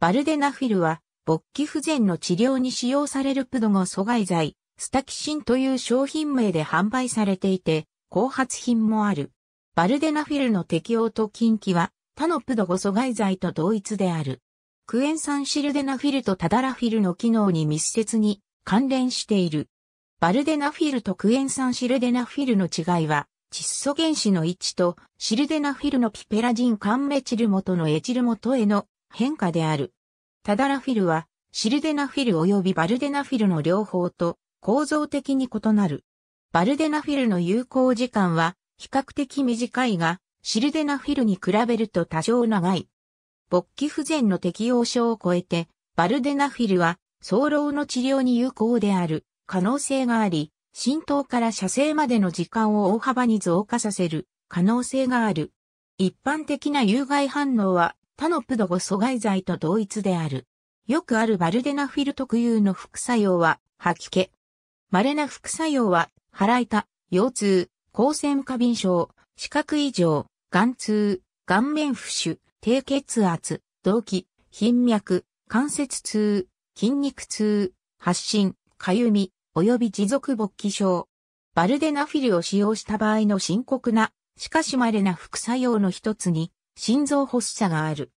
バルデナフィルは、勃起不全の治療に使用されるプドゴ阻害剤、スタキシンという商品名で販売されていて、後発品もある。バルデナフィルの適用と禁忌は、他のプドゴ阻害剤と同一である。クエン酸シルデナフィルとタダラフィルの機能に密接に関連している。バルデナフィルとクエン酸シルデナフィルの違いは、窒素原子の位置とシルデナフィルのピペラジンカンメチル元のエチル元への変化である。タダラフィルは、シルデナフィル及びバルデナフィルの両方と構造的に異なる。バルデナフィルの有効時間は比較的短いが、シルデナフィルに比べると多少長い。勃起不全の適応症を超えて、バルデナフィルは、早漏の治療に有効である可能性があり、浸透から射精までの時間を大幅に増加させる可能性がある。一般的な有害反応は他のプドゴ阻害剤と同一である。よくあるバルデナフィル特有の副作用は吐き気。稀な副作用は腹痛、腰痛、光線過敏症、視覚異常、眼痛、顔面浮腫、低血圧、動悸、頻脈、関節痛、筋肉痛、発疹、かゆみ、及び持続勃起症。バルデナフィルを使用した場合の深刻な、しかし稀な副作用の一つに、心臓発作がある。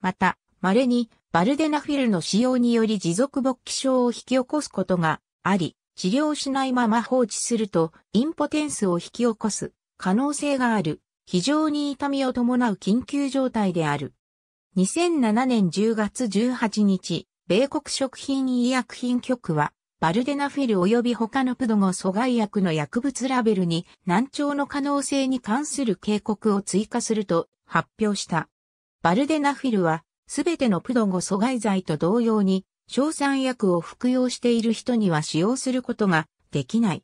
また、稀にバルデナフィルの使用により持続勃起症を引き起こすことがあり、治療しないまま放置するとインポテンスを引き起こす可能性がある非常に痛みを伴う緊急状態である。2007年10月18日、米国食品医薬品局はバルデナフィル及び他のプドゴ阻害薬の薬物ラベルに難聴の可能性に関する警告を追加すると発表した。バルデナフィルはすべてのプドゴ阻害剤と同様に硝酸薬を服用している人には使用することができない。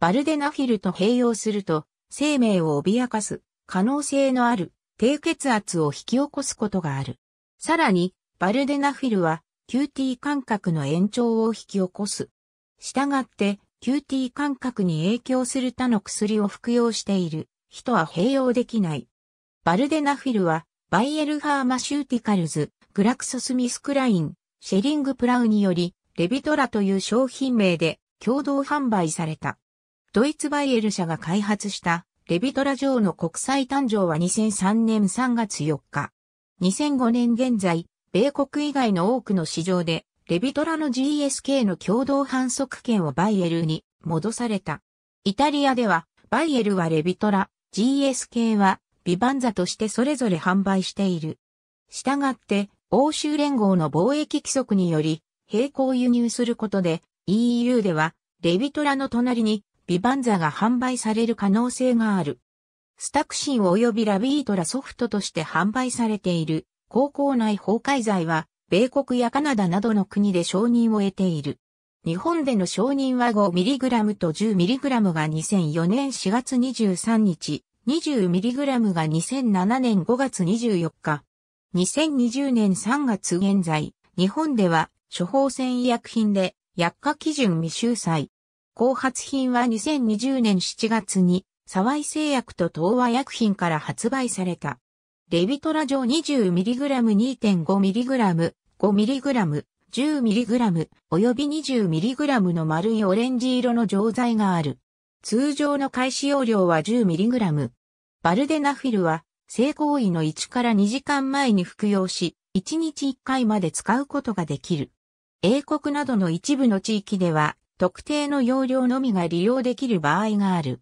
バルデナフィルと併用すると生命を脅かす可能性のある低血圧を引き起こすことがある。さらに、バルデナフィルは QT 感覚の延長を引き起こす。したがって、QT 感覚に影響する他の薬を服用している人は併用できない。バルデナフィルは、バイエルファーマシューティカルズ、グラクソスミスクライン、シェリングプラウにより、レビトラという商品名で共同販売された。ドイツバイエル社が開発したレビトラ上の国際誕生は2003年3月4日。2005年現在、米国以外の多くの市場で、レビトラの GSK の共同販促権をバイエルに戻された。イタリアでは、バイエルはレビトラ、GSK はビバンザとしてそれぞれ販売している。したがって、欧州連合の貿易規則により、並行輸入することで、EU では、レビトラの隣に、ビバンザが販売される可能性がある。スタクシン及びラビートラソフトとして販売されている。高校内崩壊罪は、米国やカナダなどの国で承認を得ている。日本での承認は 5mg と 10mg が2004年4月23日、20mg が2007年5月24日。2020年3月現在、日本では処方箋医薬品で薬価基準未収載。後発品は2020年7月に、沢井製薬と東和薬品から発売された。レビトラ錠 20mg2.5mg、5mg、10mg、および 20mg の丸いオレンジ色の錠剤がある。通常の開始容量は 10mg。バルデナフィルは、性行為の1から2時間前に服用し、1日1回まで使うことができる。英国などの一部の地域では、特定の容量のみが利用できる場合がある。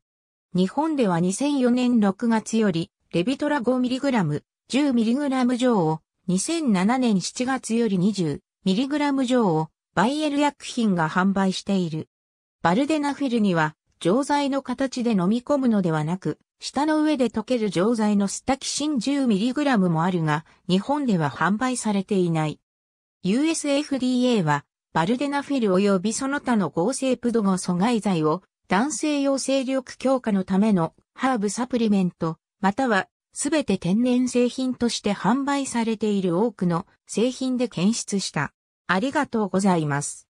日本では2004年6月より、レビトラ 5mg、10mg 錠を2007年7月より 20mg 錠をバイエル薬品が販売している。バルデナフィルには錠剤の形で飲み込むのではなく、舌の上で溶ける錠剤のスタキシン 10mg もあるが、日本では販売されていない。USFDA は、バルデナフィル及びその他の合成プドゴ阻害剤を男性用勢力強化のためのハーブサプリメントまたは、すべて天然製品として販売されている多くの製品で検出した。ありがとうございます。